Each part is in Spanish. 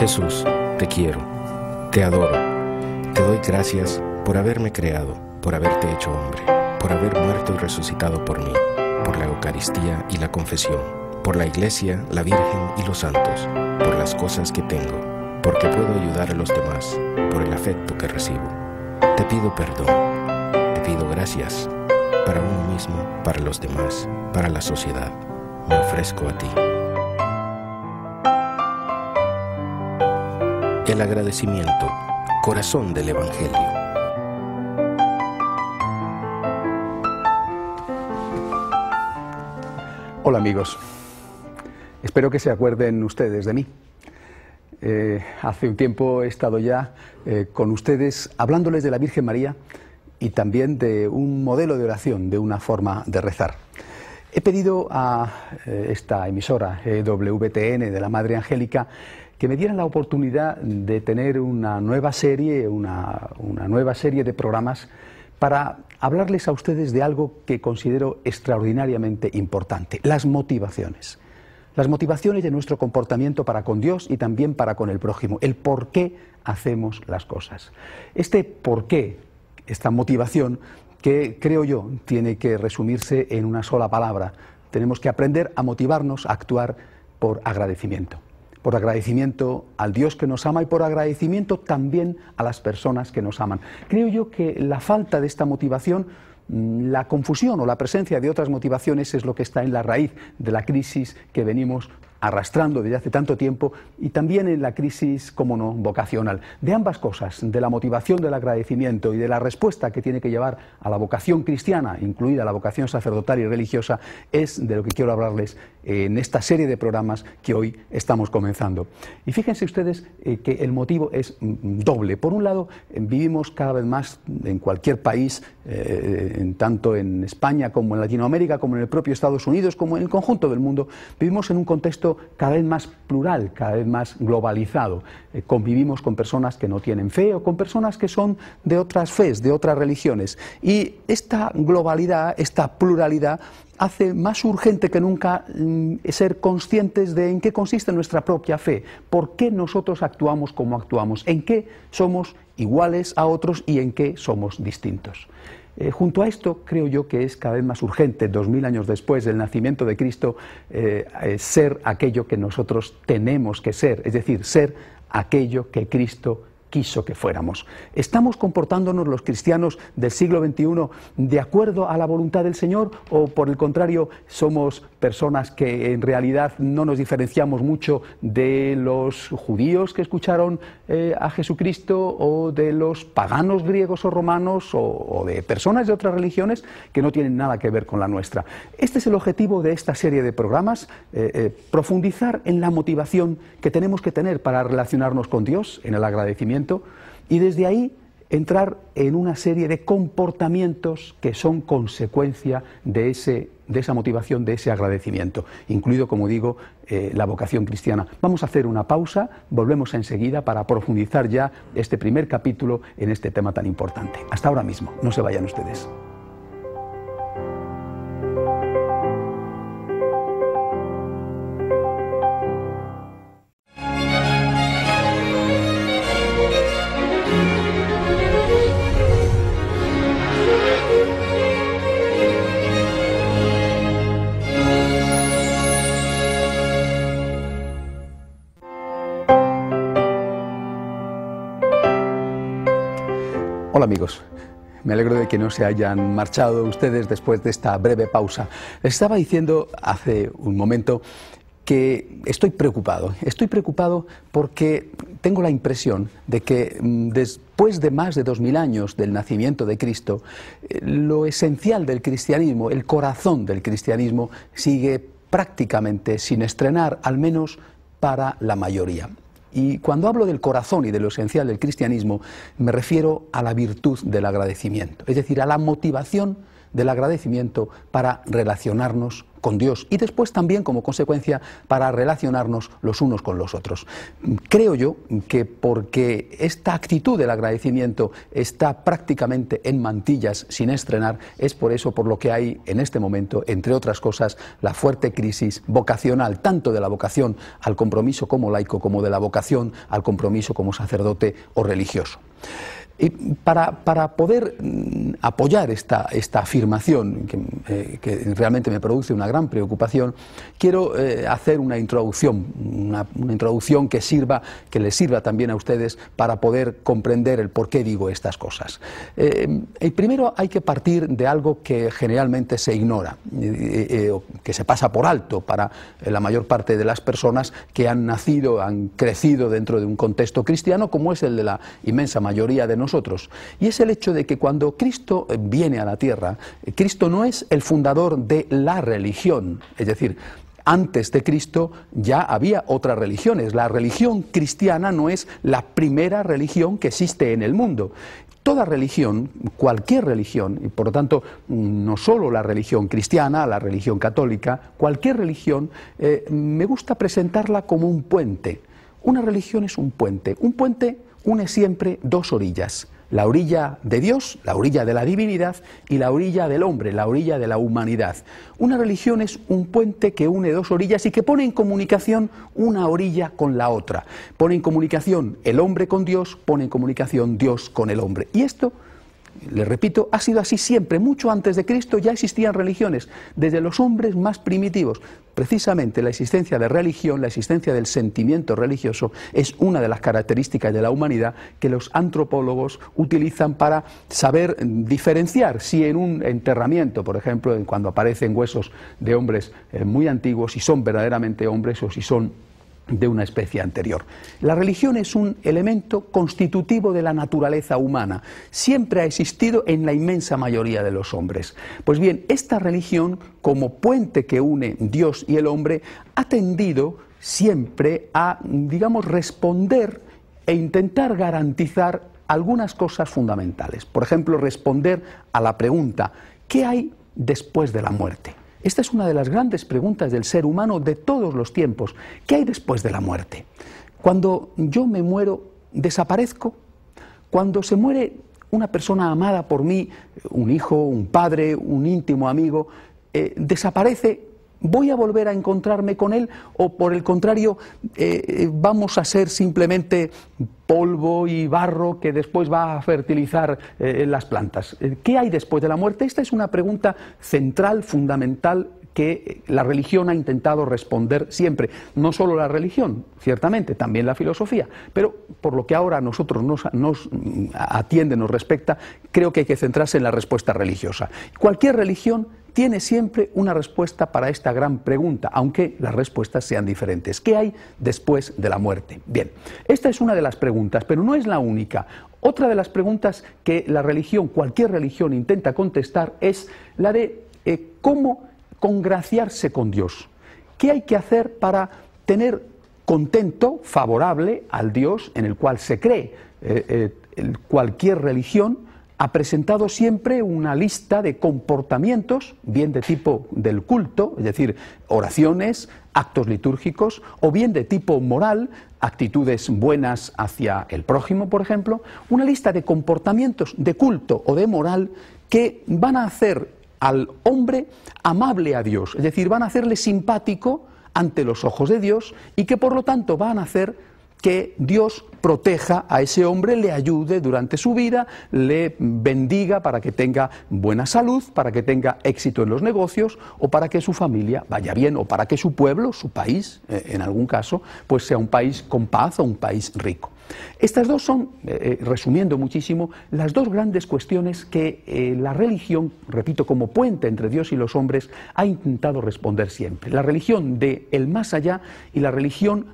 Jesús, te quiero, te adoro, te doy gracias por haberme creado, por haberte hecho hombre, por haber muerto y resucitado por mí, por la Eucaristía y la confesión, por la Iglesia, la Virgen y los santos, por las cosas que tengo, porque puedo ayudar a los demás, por el afecto que recibo. Te pido perdón, te pido gracias, para uno mismo, para los demás, para la sociedad. Me ofrezco a ti. el agradecimiento, corazón del Evangelio. Hola amigos, espero que se acuerden ustedes de mí. Eh, hace un tiempo he estado ya eh, con ustedes hablándoles de la Virgen María y también de un modelo de oración, de una forma de rezar. He pedido a eh, esta emisora e WTN de la Madre Angélica que me dieran la oportunidad de tener una nueva serie, una, una nueva serie de programas para hablarles a ustedes de algo que considero extraordinariamente importante, las motivaciones. Las motivaciones de nuestro comportamiento para con Dios y también para con el prójimo, el por qué hacemos las cosas. Este por qué, esta motivación, que creo yo tiene que resumirse en una sola palabra, tenemos que aprender a motivarnos a actuar por agradecimiento por agradecimiento al Dios que nos ama y por agradecimiento también a las personas que nos aman. Creo yo que la falta de esta motivación mm, la confusión o la presencia de otras motivaciones es lo que está en la raíz de la crisis que venimos arrastrando desde hace tanto tiempo y también en la crisis, como no, vocacional. De ambas cosas, de la motivación del agradecimiento y de la respuesta que tiene que llevar a la vocación cristiana, incluida la vocación sacerdotal y religiosa, es de lo que quiero hablarles en esta serie de programas que hoy estamos comenzando. Y fíjense ustedes eh, que el motivo es mm, doble. Por un lado, eh, vivimos cada vez más en cualquier país, eh, tanto en España como en Latinoamérica, como en el propio Estados Unidos, como en el conjunto del mundo, vivimos en un contexto cada vez más plural, cada vez más globalizado. Eh, convivimos con personas que no tienen fe o con personas que son de otras fes, de otras religiones. Y esta globalidad, esta pluralidad, hace más urgente que nunca mm, ser conscientes de en qué consiste nuestra propia fe, por qué nosotros actuamos como actuamos, en qué somos iguales a otros y en qué somos distintos. Eh, junto a esto, creo yo que es cada vez más urgente, dos mil años después del nacimiento de Cristo, eh, eh, ser aquello que nosotros tenemos que ser, es decir, ser aquello que Cristo quiso que fuéramos. ¿Estamos comportándonos los cristianos del siglo XXI de acuerdo a la voluntad del Señor o por el contrario somos personas que en realidad no nos diferenciamos mucho de los judíos que escucharon eh, a Jesucristo o de los paganos griegos o romanos o, de personas de otras religiones que no tienen nada que ver con la nuestra? Este es el objetivo de esta serie de programas, eh, eh, profundizar en la motivación que tenemos que tener para relacionarnos con Dios, en el agradecimiento y desde ahí entrar en una serie de comportamientos que son consecuencia de, esa motivación, de ese agradecimiento, incluido, como digo, eh, la vocación cristiana. Vamos a hacer una pausa, volvemos enseguida para profundizar ya este primer capítulo en este tema tan importante. Hasta ahora mismo, no se vayan ustedes. amigos, me alegro de que no se hayan marchado ustedes después de esta breve pausa. Les estaba diciendo hace un momento que estoy preocupado. Estoy preocupado porque tengo la impresión de que mm, después de más de dos mil años del nacimiento de Cristo, eh, lo esencial del cristianismo, el corazón del cristianismo, sigue prácticamente sin estrenar, al menos para la mayoría. Y cuando hablo del corazón y de lo esencial del cristianismo, me refiero a la virtud del agradecimiento, es decir, a la motivación del agradecimiento para relacionarnos con Dios y después también como consecuencia para relacionarnos los unos con los otros. Creo yo que porque esta actitud del agradecimiento está prácticamente en mantillas sin estrenar, es por eso por lo que hay en este momento, entre otras cosas, la fuerte crisis vocacional, tanto de la vocación al compromiso como laico como de la vocación al compromiso como sacerdote o religioso. Y para, para, poder mm, apoyar esta, esta afirmación, eh, que, realmente me produce una gran preocupación, quiero eh, hacer una introducción, una, introducción que sirva, que les sirva también a ustedes para poder comprender el por qué digo estas cosas. Eh, primero hay que partir de algo que generalmente se ignora, que se pasa por alto para la mayor parte de las personas que han nacido, han crecido dentro de un contexto cristiano, como es el de la inmensa mayoría de nosotros y es el hecho de que cuando Cristo viene a la tierra, Cristo no es el fundador de la religión. Es decir, antes de Cristo ya había otras religiones. La religión cristiana no es la primera religión que existe en el mundo. Toda religión, cualquier religión, y por lo tanto mm, no solo la religión cristiana, la religión católica, cualquier religión, eh, me gusta presentarla como un puente. Una religión es un puente, un puente une siempre dos orillas, la orilla de Dios, la orilla de la divinidad y la orilla del hombre, la orilla de la humanidad. Una religión es un puente que une dos orillas y que pone en comunicación una orilla con la otra. Pone en comunicación el hombre con Dios, pone en comunicación Dios con el hombre. Y esto le repito, ha sido así siempre. Mucho antes de Cristo ya existían religiones, desde los hombres más primitivos. Precisamente la existencia de religión, la existencia del sentimiento religioso, es una de las características de la humanidad que los antropólogos utilizan para saber diferenciar si en un enterramiento, por ejemplo, cuando aparecen huesos de hombres eh, muy antiguos, si son verdaderamente hombres o si son de una especie anterior. La religión es un elemento constitutivo de la naturaleza humana, siempre ha existido en la inmensa mayoría de los hombres. Pues bien, esta religión, como puente que une Dios y el hombre, ha tendido siempre a, digamos, responder e intentar garantizar algunas cosas fundamentales. Por ejemplo, responder a la pregunta, ¿qué hay después de la muerte? Esta es una de las grandes preguntas del ser humano de todos los tiempos. ¿Qué hay después de la muerte? Cuando yo me muero, ¿desaparezco? Cuando se muere una persona amada por mí, un hijo, un padre, un íntimo amigo, eh, ¿desaparece ¿Voy a volver a encontrarme con Él o por el contrario eh, eh, vamos a ser simplemente polvo y barro que después va a fertilizar eh, las plantas? ¿Qué hay después de la muerte? Esta es una pregunta central, fundamental que la religión ha intentado responder siempre. No solo la religión, ciertamente, también la filosofía. Pero por lo que ahora a nosotros nos, nos, mm, atiende, nos respecta, creo que hay que centrarse en la respuesta religiosa. Cualquier religión tiene siempre una respuesta para esta gran pregunta, aunque las respuestas sean diferentes. ¿Qué hay después de la muerte? Bien, esta es una de las preguntas, pero no es la única. Otra de las preguntas que la religión, cualquier religión, intenta contestar es la de eh, cómo congraciarse con Dios. ¿Qué hay que hacer para tener contento, favorable al Dios en el cual se cree? Eh, eh, cualquier religión ha presentado siempre una lista de comportamientos, bien de tipo del culto, es decir, oraciones, actos litúrgicos, o bien de tipo moral, actitudes buenas hacia el prójimo, por ejemplo, una lista de comportamientos de culto o de moral que van a hacer al hombre amable a Dios, es decir, van a hacerle simpático ante los ojos de Dios y que por lo tanto van a hacer que Dios proteja a ese hombre, le ayude durante su vida, le bendiga para que tenga buena salud, para que tenga éxito en los negocios o para que su familia vaya bien o para que su pueblo, su país, eh, en algún caso, pues sea un país con paz o un país rico. Estas dos son, eh, eh, resumiendo muchísimo, las dos grandes cuestiones que eh, la religión, repito, como puente entre Dios y los hombres, ha intentado responder siempre. La religión del más allá y la religión,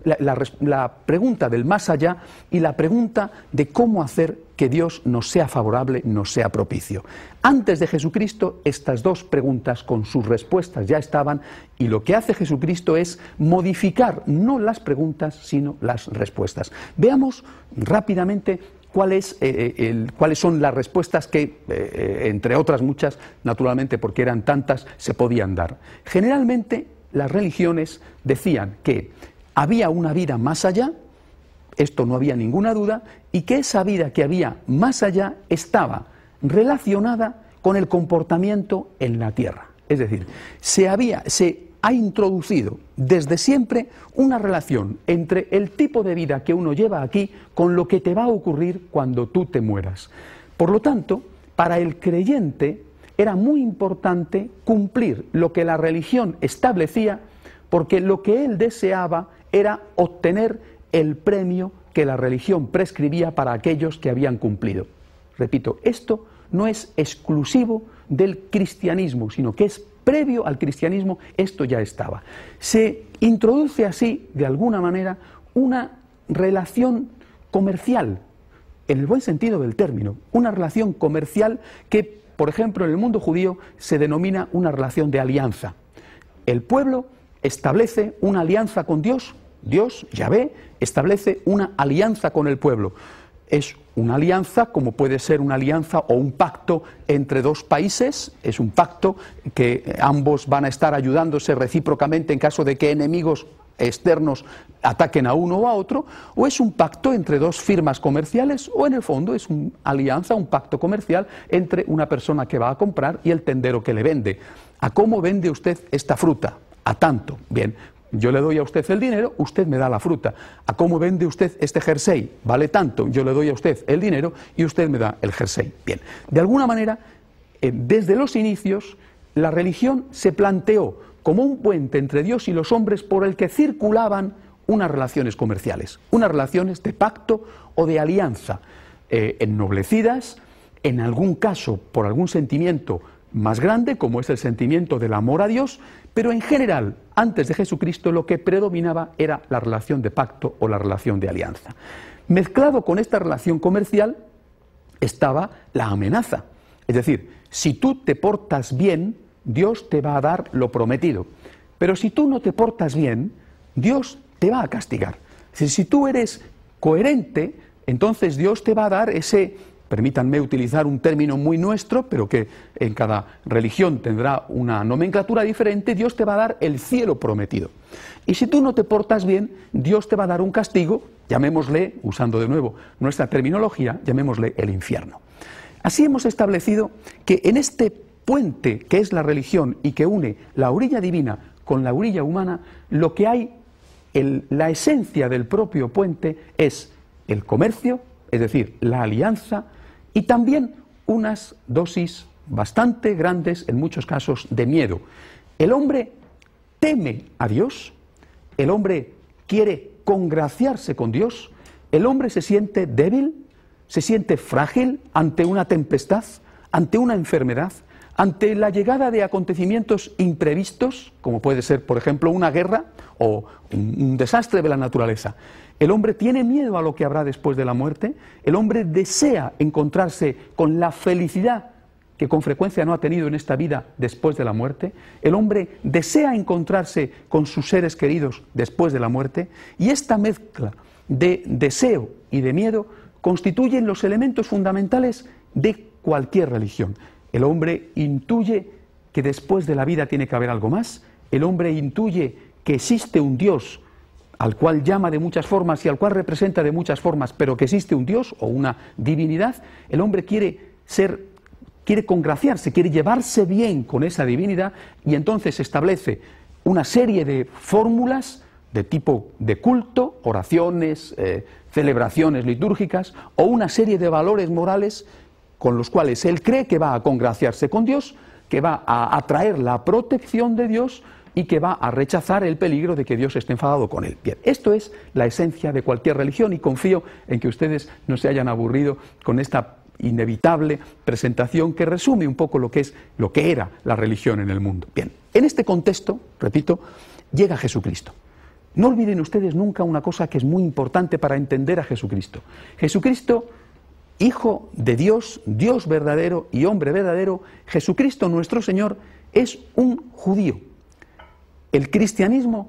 la pregunta del más allá y la pregunta de cómo hacer que Dios nos sea favorable, nos sea propicio. Antes de Jesucristo, estas dos preguntas con sus respuestas ya estaban y lo que hace Jesucristo es modificar no las preguntas, sino las respuestas. Veamos rápidamente eh, eh, cuáles son las respuestas que, eh, entre otras muchas, naturalmente porque eran tantas, se podían dar. Generalmente las religiones decían que había una vida más allá esto no había ninguna duda, y que esa vida que había más allá estaba relacionada con el comportamiento en la Tierra. Es decir, se, había, se ha introducido desde siempre una relación entre el tipo de vida que uno lleva aquí con lo que te va a ocurrir cuando tú te mueras. Por lo tanto, para el creyente era muy importante cumplir lo que la religión establecía porque lo que él deseaba era obtener el premio que la religión prescribía para aquellos que habían cumplido. Repito, esto no es exclusivo del cristianismo, sino que es previo al cristianismo, esto ya estaba. Se introduce así, de alguna manera, una relación comercial, en el buen sentido del término, una relación comercial que, por ejemplo, en el mundo judío se denomina una relación de alianza. El pueblo establece una alianza con Dios Dios, ya ve, establece una alianza con el pueblo. Es una alianza como puede ser una alianza o un pacto entre dos países, es un pacto que ambos van a estar ayudándose recíprocamente en caso de que enemigos externos ataquen a uno o a otro, o es un pacto entre dos firmas comerciales, o en el fondo es una alianza, un pacto comercial entre una persona que va a comprar y el tendero que le vende. ¿A cómo vende usted esta fruta? A tanto. Bien, yo le doy a usted el dinero, usted me da la fruta. ¿A cómo vende usted este jersey? Vale tanto, yo le doy a usted el dinero y usted me da el jersey. Bien, de alguna manera, eh, desde los inicios, la religión se planteó como un puente entre Dios y los hombres por el que circulaban unas relaciones comerciales, unas relaciones de pacto o de alianza, eh, ennoblecidas, en algún caso por algún sentimiento más grande, como es el sentimiento del amor a Dios, pero en general antes de Jesucristo lo que predominaba era la relación de pacto o la relación de alianza. Mezclado con esta relación comercial estaba la amenaza. Es decir, si tú te portas bien, Dios te va a dar lo prometido. Pero si tú no te portas bien, Dios te va a castigar. Si, tú eres coherente, entonces Dios te va a dar ese permítanme utilizar un término muy nuestro, pero que en cada religión tendrá una nomenclatura diferente, Dios te va a dar el cielo prometido. Y si tú no te portas bien, Dios te va a dar un castigo, llamémosle, usando de nuevo nuestra terminología, llamémosle el infierno. Así hemos establecido que en este puente que es la religión y que une la orilla divina con la orilla humana, lo que hay, la esencia del propio puente es el comercio, es decir, la alianza, y también unas dosis bastante grandes, en muchos casos, de miedo. El hombre teme a Dios, el hombre quiere congraciarse con Dios, el hombre se siente débil, se siente frágil ante una tempestad, ante una enfermedad, ante la llegada de acontecimientos imprevistos, como puede ser, por ejemplo, una guerra o un, desastre de la naturaleza. El hombre tiene miedo a lo que habrá después de la muerte. El hombre desea encontrarse con la felicidad que con frecuencia no ha tenido en esta vida después de la muerte. El hombre desea encontrarse con sus seres queridos después de la muerte. Y esta mezcla de deseo y de miedo constituyen los elementos fundamentales de cualquier religión. El hombre intuye que después de la vida tiene que haber algo más. El hombre intuye que existe un Dios al cual llama de muchas formas y al cual representa de muchas formas, pero que existe un Dios o una divinidad, el hombre quiere ser quiere congraciarse, quiere llevarse bien con esa divinidad y entonces establece una serie de fórmulas de tipo de culto, oraciones, eh, celebraciones litúrgicas o una serie de valores morales con los cuales él cree que va a congraciarse con Dios, que va a atraer la protección de Dios y que va a rechazar el peligro de que Dios esté enfadado con él. Bien, esto es la esencia de cualquier religión y confío en que ustedes no se hayan aburrido con esta inevitable presentación que resume un poco lo que es lo que era la religión en el mundo. Bien, en este contexto, repito, llega Jesucristo. No olviden ustedes nunca una cosa que es muy importante para entender a Jesucristo. Jesucristo, Hijo de Dios, Dios verdadero y hombre verdadero, Jesucristo nuestro Señor, es un judío. El cristianismo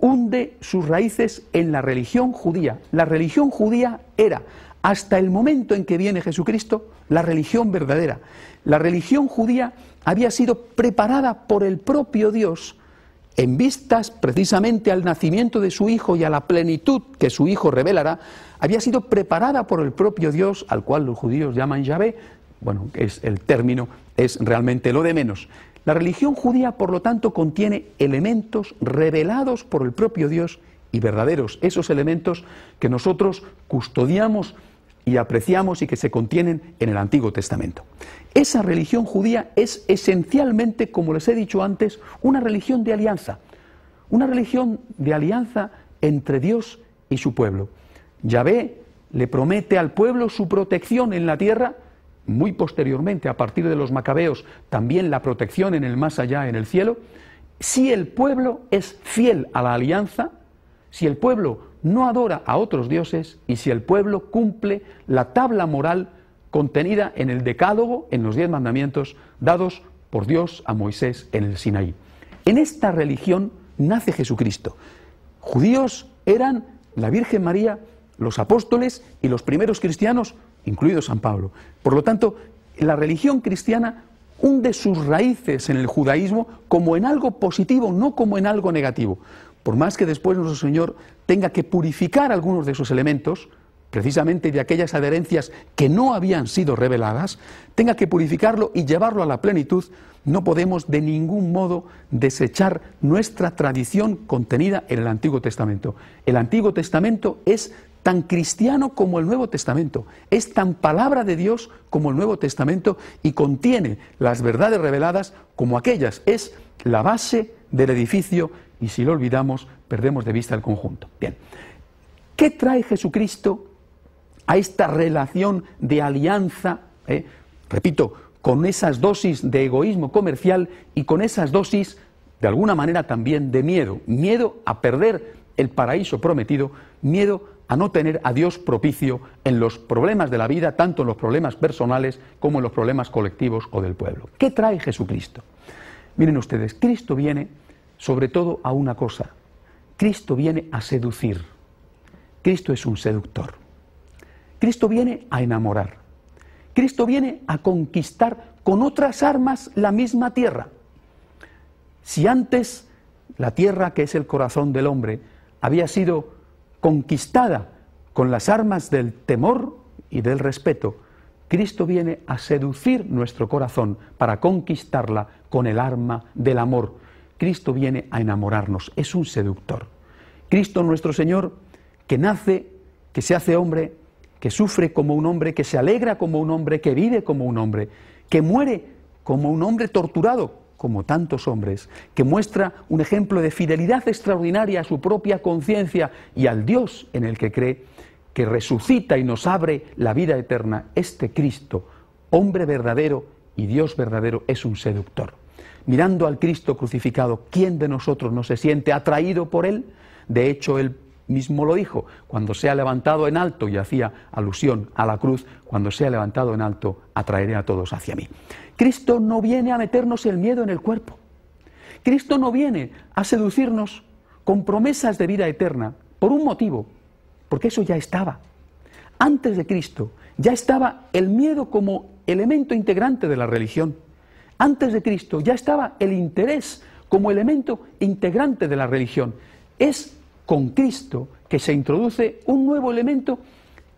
hunde sus raíces en la religión judía. La religión judía era, hasta el momento en que viene Jesucristo, la religión verdadera. La religión judía había sido preparada por el propio Dios en vistas precisamente al nacimiento de su Hijo y a la plenitud que su Hijo revelará, había sido preparada por el propio Dios, al cual los judíos llaman Yahvé, bueno, es el término, es realmente lo de menos. La religión judía, por lo tanto, contiene elementos revelados por el propio Dios y verdaderos, esos elementos que nosotros custodiamos y apreciamos y que se contienen en el Antiguo Testamento. Esa religión judía es esencialmente, como les he dicho antes, una religión de alianza, una religión de alianza entre Dios y su pueblo. Yahvé le promete al pueblo su protección en la tierra muy posteriormente, a partir de los macabeos, también la protección en el más allá, en el cielo, si el pueblo es fiel a la alianza, si el pueblo no adora a otros dioses y si el pueblo cumple la tabla moral contenida en el decálogo, en los diez mandamientos dados por Dios a Moisés en el Sinaí. En esta religión nace Jesucristo. Judíos eran la Virgen María, los apóstoles y los primeros cristianos incluido San Pablo. Por lo tanto, la religión cristiana hunde sus raíces en el judaísmo como en algo positivo, no como en algo negativo. Por más que después nuestro Señor tenga que purificar algunos de esos elementos, precisamente de aquellas adherencias que no habían sido reveladas, tenga que purificarlo y llevarlo a la plenitud, no podemos de ningún modo desechar nuestra tradición contenida en el Antiguo Testamento. El Antiguo Testamento es tan cristiano como el Nuevo Testamento, es tan palabra de Dios como el Nuevo Testamento y contiene las verdades reveladas como aquellas. Es la base del edificio y si lo olvidamos perdemos de vista el conjunto. Bien, ¿qué trae Jesucristo a esta relación de alianza? Eh? Repito, con esas dosis de egoísmo comercial y con esas dosis, de alguna manera, también de miedo. Miedo a perder el paraíso prometido, miedo a no tener a Dios propicio en los problemas de la vida, tanto en los problemas personales como en los problemas colectivos o del pueblo. ¿Qué trae Jesucristo? Miren ustedes, Cristo viene sobre todo a una cosa. Cristo viene a seducir. Cristo es un seductor. Cristo viene a enamorar. Cristo viene a conquistar con otras armas la misma tierra. Si antes la tierra, que es el corazón del hombre, había sido conquistada con las armas del temor y del respeto. Cristo viene a seducir nuestro corazón para conquistarla con el arma del amor. Cristo viene a enamorarnos, es un seductor. Cristo nuestro Señor, que nace, que se hace hombre, que sufre como un hombre, que se alegra como un hombre, que vive como un hombre, que muere como un hombre torturado, como tantos hombres, que muestra un ejemplo de fidelidad extraordinaria a su propia conciencia y al Dios en el que cree, que resucita y nos abre la vida eterna, este Cristo, hombre verdadero y Dios verdadero, es un seductor. Mirando al Cristo crucificado, ¿quién de nosotros no se siente atraído por Él? De hecho, Él mismo lo dijo, cuando sea levantado en alto, y hacía alusión a la cruz, cuando sea levantado en alto, atraeré a todos hacia mí. Cristo no viene a meternos el miedo en el cuerpo. Cristo no viene a seducirnos con promesas de vida eterna, por un motivo, porque eso ya estaba. Antes de Cristo ya estaba el miedo como elemento integrante de la religión. Antes de Cristo ya estaba el interés como elemento integrante de la religión. Es con Cristo, que se introduce un nuevo elemento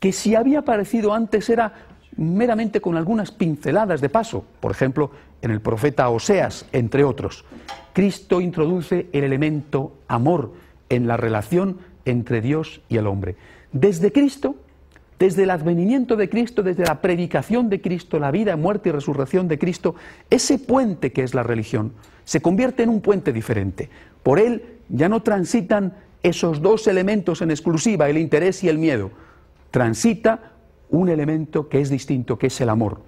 que si había aparecido antes era meramente con algunas pinceladas de paso, por ejemplo, en el profeta Oseas, entre otros. Cristo introduce el elemento amor en la relación entre Dios y el hombre. Desde Cristo, desde el advenimiento de Cristo, desde la predicación de Cristo, la vida, muerte y resurrección de Cristo, ese puente que es la religión se convierte en un puente diferente. Por él ya no transitan esos dos elementos en exclusiva, el interés y el miedo, transita un elemento que es distinto, que es el amor.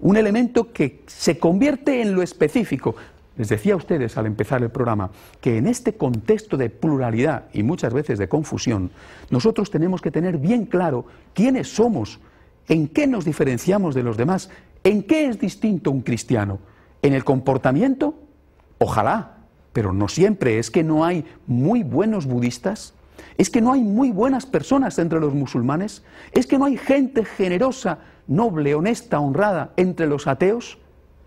Un elemento que se convierte en lo específico. Les decía a ustedes al empezar el programa que en este contexto de pluralidad y muchas veces de confusión, nosotros tenemos que tener bien claro quiénes somos, en qué nos diferenciamos de los demás, en qué es distinto un cristiano, en el comportamiento, ojalá, pero no siempre. Es que no hay muy buenos budistas, es que no hay muy buenas personas entre los musulmanes, es que no hay gente generosa, noble, honesta, honrada entre los ateos.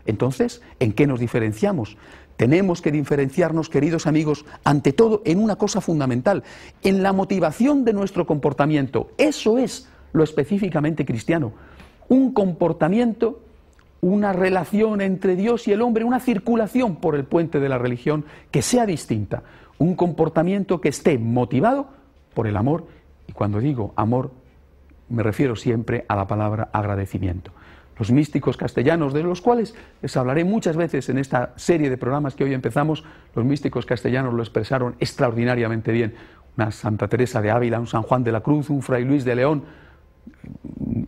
Entonces, ¿en qué nos diferenciamos? Tenemos que diferenciarnos, queridos amigos, ante todo en una cosa fundamental, en la motivación de nuestro comportamiento. Eso es lo específicamente cristiano. Un comportamiento una relación entre Dios y el hombre, una circulación por el puente de la religión que sea distinta, un comportamiento que esté motivado por el amor, y cuando digo amor me refiero siempre a la palabra agradecimiento. Los místicos castellanos, de los cuales les hablaré muchas veces en esta serie de programas que hoy empezamos, los místicos castellanos lo expresaron extraordinariamente bien. Una Santa Teresa de Ávila, un San Juan de la Cruz, un Fray Luis de León,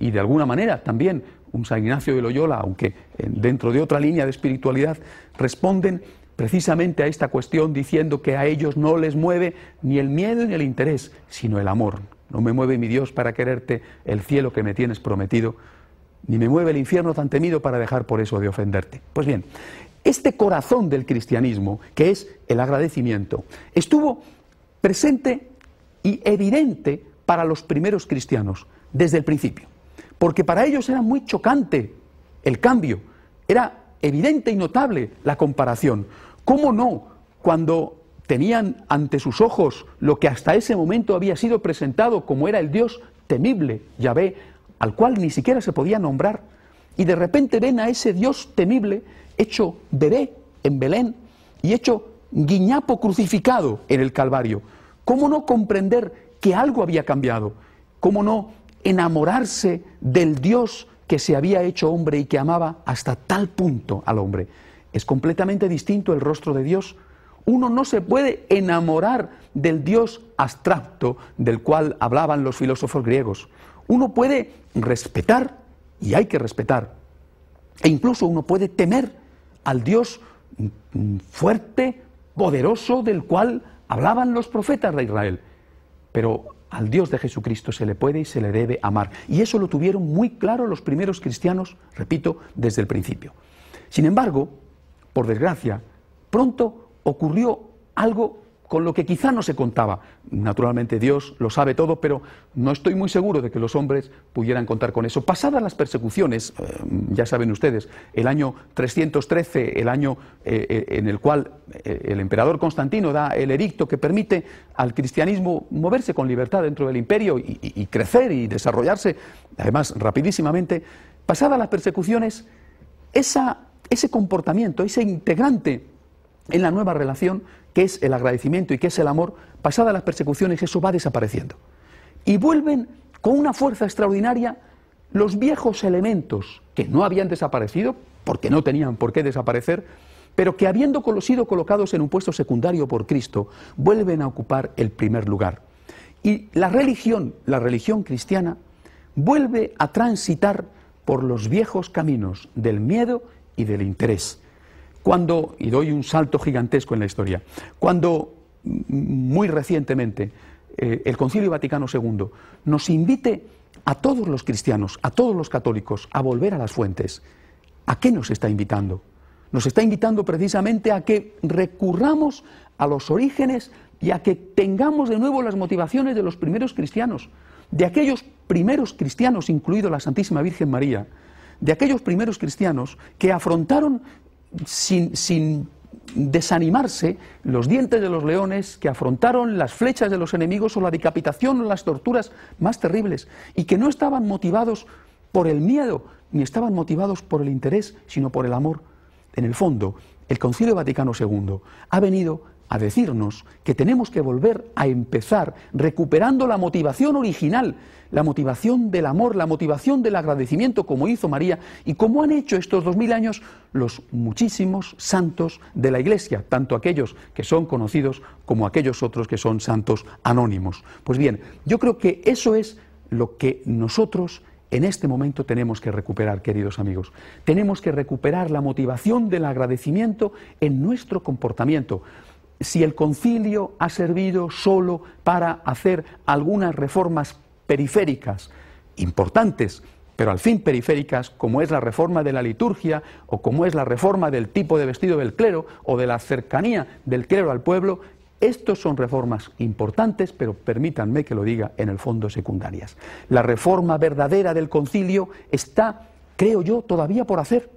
y de alguna manera también un San Ignacio de Loyola, aunque dentro de otra línea de espiritualidad, responden precisamente a esta cuestión diciendo que a ellos no les mueve ni el miedo ni el interés, sino el amor. No me mueve mi Dios para quererte el cielo que me tienes prometido, ni me mueve el infierno tan temido para dejar por eso de ofenderte. Pues bien, este corazón del cristianismo, que es el agradecimiento, estuvo presente y evidente para los primeros cristianos desde el principio porque para ellos era muy chocante el cambio, era evidente y notable la comparación. ¿Cómo no cuando tenían ante sus ojos lo que hasta ese momento había sido presentado como era el Dios temible, Yahvé, al cual ni siquiera se podía nombrar, y de repente ven a ese Dios temible hecho bebé en Belén y hecho guiñapo crucificado en el Calvario? ¿Cómo no comprender que algo había cambiado? ¿Cómo no enamorarse del Dios que se había hecho hombre y que amaba hasta tal punto al hombre. Es completamente distinto el rostro de Dios. Uno no se puede enamorar del Dios abstracto del cual hablaban los filósofos griegos. Uno puede respetar, y hay que respetar, e incluso uno puede temer al Dios fuerte, poderoso, del cual hablaban los profetas de Israel. Pero al Dios de Jesucristo se le puede y se le debe amar. Y eso lo tuvieron muy claro los primeros cristianos, repito, desde el principio. Sin embargo, por desgracia, pronto ocurrió algo con lo que quizá no se contaba. Naturalmente Dios lo sabe todo, pero no estoy muy seguro de que los hombres pudieran contar con eso. Pasadas las persecuciones, eh, ya saben ustedes, el año 313, el año eh, eh, en el cual el emperador Constantino da el edicto que permite al cristianismo moverse con libertad dentro del imperio y, crecer y desarrollarse, además rapidísimamente, pasadas las persecuciones, ese comportamiento, ese integrante en la nueva relación, que es el agradecimiento y que es el amor, pasadas las persecuciones eso va desapareciendo. Y vuelven con una fuerza extraordinaria los viejos elementos que no habían desaparecido, porque no tenían por qué desaparecer, pero que habiendo sido colocados en un puesto secundario por Cristo, vuelven a ocupar el primer lugar. Y la religión, la religión cristiana, vuelve a transitar por los viejos caminos del miedo y del interés. Cuando, y doy un salto gigantesco en la historia, cuando mm, muy recientemente eh, el Concilio Vaticano II nos invite a todos los cristianos, a todos los católicos, a volver a las fuentes, ¿a qué nos está invitando? Nos está invitando precisamente a que recurramos a los orígenes y a que tengamos de nuevo las motivaciones de los primeros cristianos, de aquellos primeros cristianos, incluido la Santísima Virgen María, de aquellos primeros cristianos que afrontaron sin, desanimarse los dientes de los leones que afrontaron las flechas de los enemigos o la decapitación o las torturas más terribles y que no estaban motivados por el miedo ni estaban motivados por el interés, sino por el amor. En el fondo, el Concilio Vaticano II ha venido a decirnos que tenemos que volver a empezar recuperando la motivación original, la motivación del amor, la motivación del agradecimiento, como hizo María y como han hecho estos dos mil años los muchísimos santos de la Iglesia, tanto aquellos que son conocidos como aquellos otros que son santos anónimos. Pues bien, yo creo que eso es lo que nosotros en este momento tenemos que recuperar, queridos amigos. Tenemos que recuperar la motivación del agradecimiento en nuestro comportamiento si el concilio ha servido solo para hacer algunas reformas periféricas, importantes, pero al fin periféricas, como es la reforma de la liturgia o como es la reforma del tipo de vestido del clero o de la cercanía del clero al pueblo, estos son reformas importantes, pero permítanme que lo diga, en el fondo secundarias. La reforma verdadera del concilio está, creo yo, todavía por hacer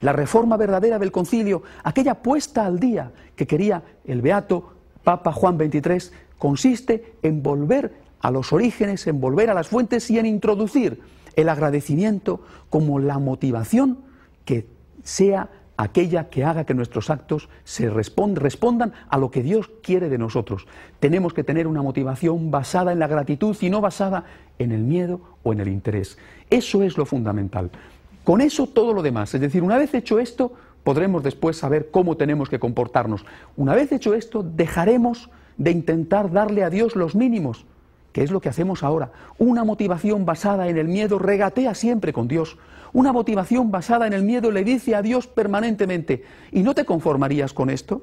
la reforma verdadera del concilio, aquella puesta al día que quería el beato Papa Juan XXIII, consiste en volver a los orígenes, en volver a las fuentes y en introducir el agradecimiento como la motivación que sea aquella que haga que nuestros actos se respondan a lo que Dios quiere de nosotros. Tenemos que tener una motivación basada en la gratitud y no basada en el miedo o en el interés. Eso es lo fundamental. Con eso todo lo demás. Es decir, una vez hecho esto, podremos después saber cómo tenemos que comportarnos. Una vez hecho esto, dejaremos de intentar darle a Dios los mínimos, que es lo que hacemos ahora. Una motivación basada en el miedo regatea siempre con Dios. Una motivación basada en el miedo le dice a Dios permanentemente, ¿y no te conformarías con esto?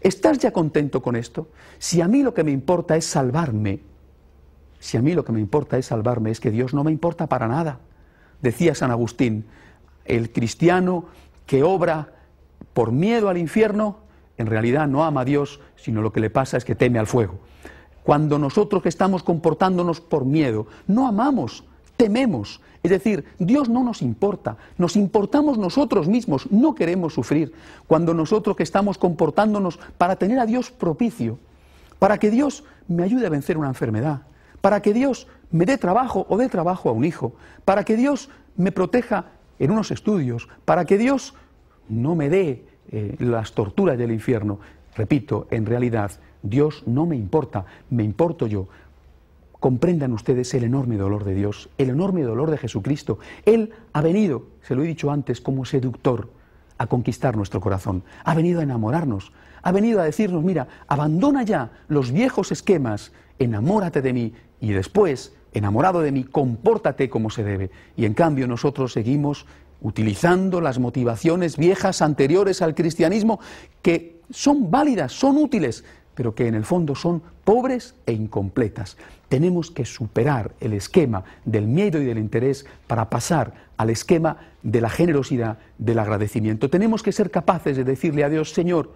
¿Estás ya contento con esto? Si a mí lo que me importa es salvarme, si a mí lo que me importa es salvarme, es que Dios no me importa para nada. Decía San Agustín, el cristiano que obra por miedo al infierno, en realidad no ama a Dios, sino lo que le pasa es que teme al fuego. Cuando nosotros que estamos comportándonos por miedo, no amamos, tememos. Es decir, Dios no nos importa, nos importamos nosotros mismos, no queremos sufrir. Cuando nosotros que estamos comportándonos para tener a Dios propicio, para que Dios me ayude a vencer una enfermedad, para que Dios me dé trabajo o dé trabajo a un hijo, para que Dios me proteja en unos estudios para que Dios no me dé eh, las torturas del infierno. Repito, en realidad, Dios no me importa, me importo yo. Comprendan ustedes el enorme dolor de Dios, el enorme dolor de Jesucristo. Él ha venido, se lo he dicho antes, como seductor a conquistar nuestro corazón, ha venido a enamorarnos, ha venido a decirnos, mira, abandona ya los viejos esquemas, enamórate de mí y después enamorado de mí, compórtate como se debe. Y en cambio nosotros seguimos utilizando las motivaciones viejas anteriores al cristianismo que son válidas, son útiles, pero que en el fondo son pobres e incompletas. Tenemos que superar el esquema del miedo y del interés para pasar al esquema de la generosidad, del agradecimiento. Tenemos que ser capaces de decirle a Dios, Señor,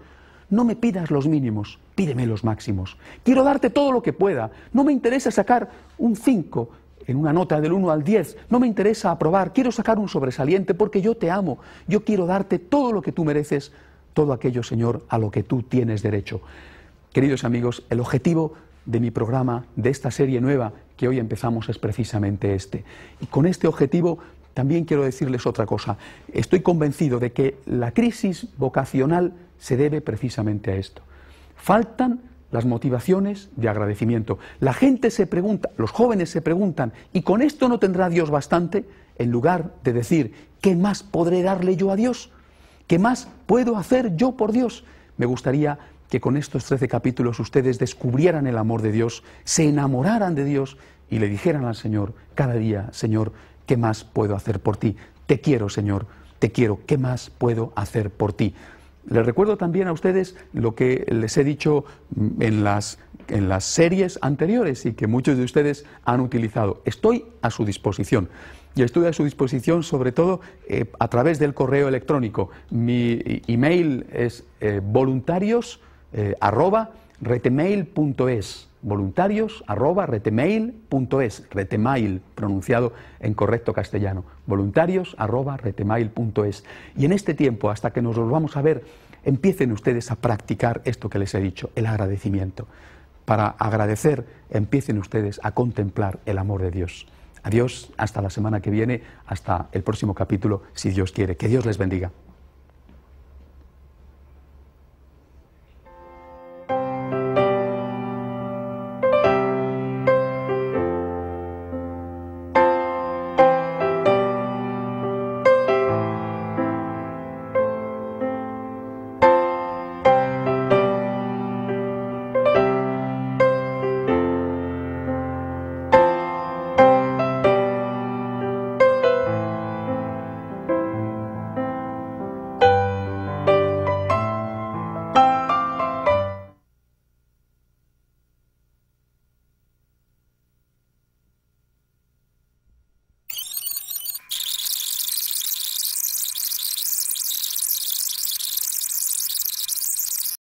no me pidas los mínimos, pídeme los máximos. Quiero darte todo lo que pueda. No me interesa sacar un 5 en una nota del 1 al 10. No me interesa aprobar. Quiero sacar un sobresaliente porque yo te amo. Yo quiero darte todo lo que tú mereces, todo aquello, Señor, a lo que tú tienes derecho. Queridos amigos, el objetivo de mi programa, de esta serie nueva que hoy empezamos, es precisamente este. Y con este objetivo también quiero decirles otra cosa. Estoy convencido de que la crisis vocacional se debe precisamente a esto. Faltan las motivaciones de agradecimiento. La gente se pregunta, los jóvenes se preguntan, ¿y con esto no tendrá Dios bastante? En lugar de decir, ¿qué más podré darle yo a Dios? ¿Qué más puedo hacer yo por Dios? Me gustaría que con estos trece capítulos ustedes descubrieran el amor de Dios, se enamoraran de Dios y le dijeran al Señor cada día, Señor, ¿qué más puedo hacer por ti? Te quiero, Señor, te quiero, ¿qué más puedo hacer por ti? Les recuerdo también a ustedes lo que les he dicho mm, en las, series anteriores y que muchos de ustedes han utilizado. Estoy a su disposición y estoy a su disposición sobre todo eh, a través del correo electrónico. Mi email es eh, voluntarios.retemail.es eh, voluntarios arroba retemail pronunciado en correcto castellano, voluntarios arroba retemail.es. Y en este tiempo, hasta que nos volvamos a ver, empiecen ustedes a practicar esto que les he dicho, el agradecimiento. Para agradecer, empiecen ustedes a contemplar el amor de Dios. Adiós, hasta la semana que viene, hasta el próximo capítulo, si Dios quiere. Que Dios les bendiga.